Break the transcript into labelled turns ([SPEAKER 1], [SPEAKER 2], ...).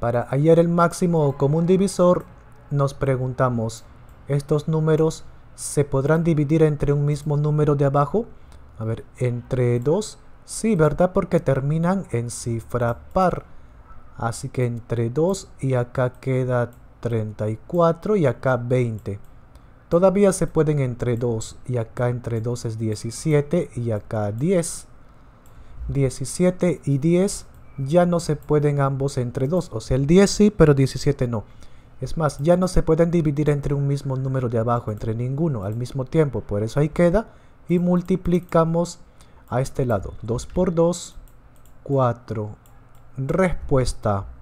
[SPEAKER 1] Para hallar el máximo común divisor, nos preguntamos, ¿estos números se podrán dividir entre un mismo número de abajo? A ver, entre 2, sí, ¿verdad? Porque terminan en cifra par. Así que entre 2 y acá queda 34 y acá 20. Todavía se pueden entre 2 y acá entre 2 es 17 y acá 10. 17 y 10 ya no se pueden ambos entre 2, O sea, el 10 sí, pero 17 no. Es más, ya no se pueden dividir entre un mismo número de abajo, entre ninguno, al mismo tiempo. Por eso ahí queda. Y multiplicamos a este lado. 2 por 2, 4. Respuesta